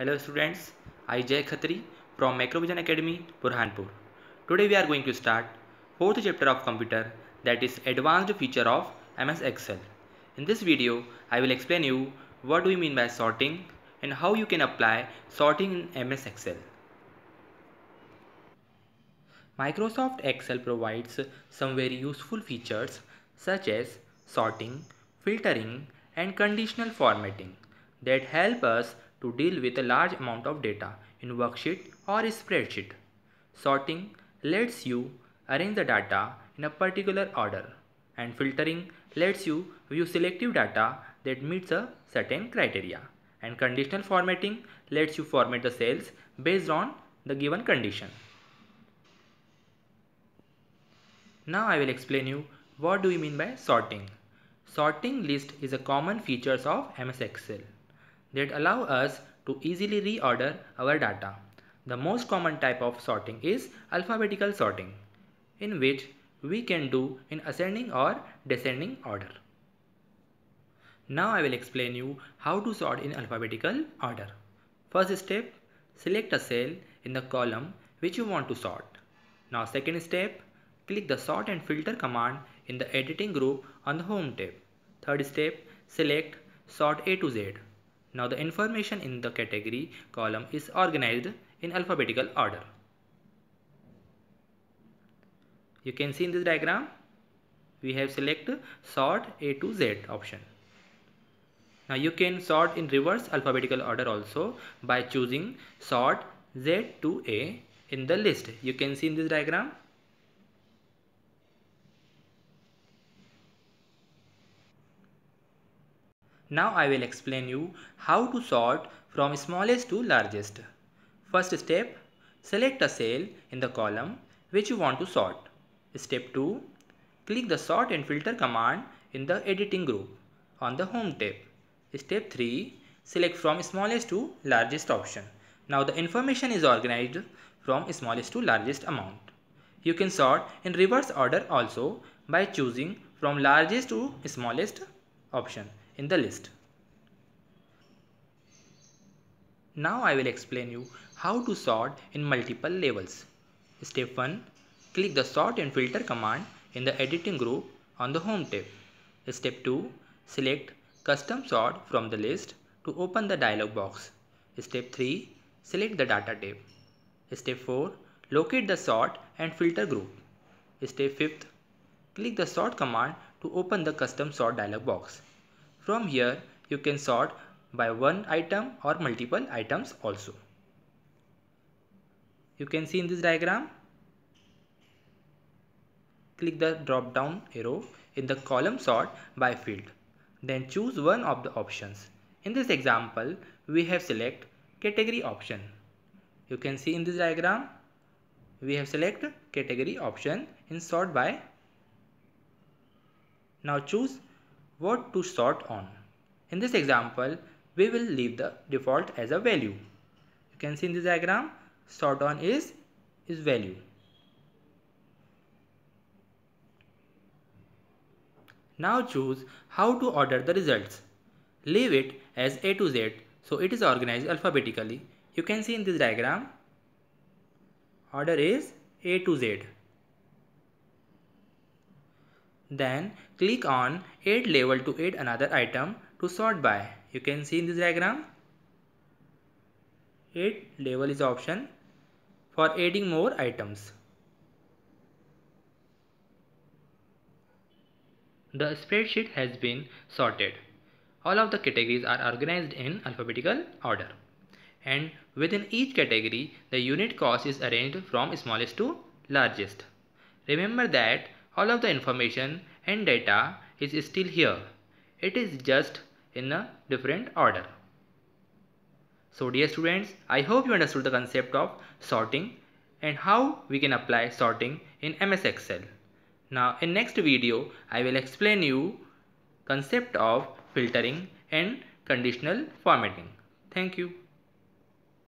Hello students, I Jay Khatri from Macrovision Academy, Burhanpur. Today we are going to start 4th chapter of computer that is advanced feature of MS Excel. In this video, I will explain you what do we mean by sorting and how you can apply sorting in MS Excel. Microsoft Excel provides some very useful features such as sorting, filtering and conditional formatting that help us to deal with a large amount of data in worksheet or spreadsheet. Sorting lets you arrange the data in a particular order and filtering lets you view selective data that meets a certain criteria and conditional formatting lets you format the cells based on the given condition. Now I will explain you what do we mean by sorting. Sorting list is a common feature of MS Excel that allow us to easily reorder our data. The most common type of sorting is alphabetical sorting, in which we can do in ascending or descending order. Now I will explain you how to sort in alphabetical order. First step, select a cell in the column which you want to sort. Now second step, click the sort and filter command in the editing group on the home tab. Third step, select sort A to Z. Now the information in the category column is organized in alphabetical order. You can see in this diagram, we have select sort A to Z option. Now you can sort in reverse alphabetical order also by choosing sort Z to A in the list. You can see in this diagram, Now I will explain you how to sort from smallest to largest. First step, select a cell in the column which you want to sort. Step 2, click the sort and filter command in the editing group on the home tab. Step 3, select from smallest to largest option. Now the information is organized from smallest to largest amount. You can sort in reverse order also by choosing from largest to smallest option in the list. Now I will explain you how to sort in multiple levels. Step 1. Click the sort and filter command in the editing group on the home tab. Step 2. Select custom sort from the list to open the dialog box. Step 3. Select the data tab. Step 4. Locate the sort and filter group. Step 5. Click the sort command to open the custom sort dialog box. From here you can sort by one item or multiple items also. You can see in this diagram, click the drop down arrow in the column sort by field. Then choose one of the options. In this example, we have select category option. You can see in this diagram, we have select category option in sort by. Now choose what to sort on. In this example, we will leave the default as a value. You can see in this diagram, sort on is, is value. Now choose how to order the results. Leave it as A to Z so it is organized alphabetically. You can see in this diagram, order is A to Z. Then click on add level to add another item to sort by. You can see in this diagram. Add level is option for adding more items. The spreadsheet has been sorted. All of the categories are organized in alphabetical order. And within each category, the unit cost is arranged from smallest to largest. Remember that all of the information and data is still here. It is just in a different order. So dear students, I hope you understood the concept of sorting and how we can apply sorting in MS Excel. Now in next video, I will explain you concept of filtering and conditional formatting. Thank you.